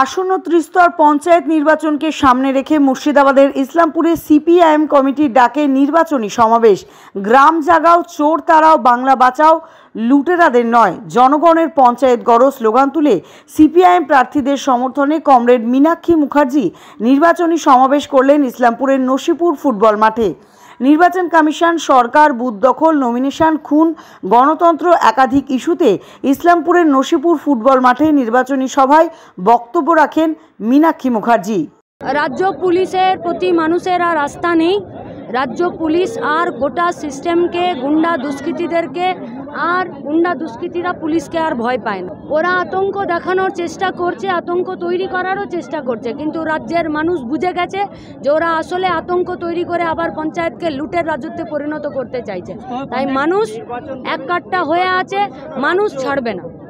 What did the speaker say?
আসন্ন ত্রিস্তর পঞ্চায়েত নির্বাচনকে সামনে রেখে মুর্শিদাবাদের ইসলামপুরে সিপিআইএম কমিটির ডাকে নির্বাচনী সমাবেশ গ্রাম জাগাও চোর তারাও বাংলা বাঁচাও লুটেরাদের নয় জনগণের পঞ্চায়েত গড় স্লোগান তুলে সিপিআইএম প্রার্থীদের সমর্থনে কমরেড মীনাক্ষী মুখার্জি নির্বাচনী সমাবেশ করলেন ইসলামপুরের নসিপুর ফুটবল মাঠে নির্বাচন কমিশন সরকার বুথ দখল নমিনেশন খুন গণতন্ত্র একাধিক ইস্যুতে ইসলামপুরের নসিপুর ফুটবল মাঠে নির্বাচনী সভায় বক্তব্য রাখেন মীনাক্ষী মুখার্জি রাজ্য পুলিশের প্রতি মানুষের আর আস্থা নেই রাজ্য পুলিশ আর গোটা সিস্টেমকে গুন্ডা দুষ্কৃতীদেরকে আর গুন্ডা দুষ্কৃতীরা পুলিশকে আর ভয় পায় না ওরা আতঙ্ক দেখানোর চেষ্টা করছে আতঙ্ক তৈরি করারও চেষ্টা করছে কিন্তু রাজ্যের মানুষ বুঝে গেছে যে ওরা আসলে আতঙ্ক তৈরি করে আবার পঞ্চায়েতকে লুটের রাজত্বে পরিণত করতে চাইছে তাই মানুষ এক কাটটা হয়ে আছে মানুষ ছাড়বে না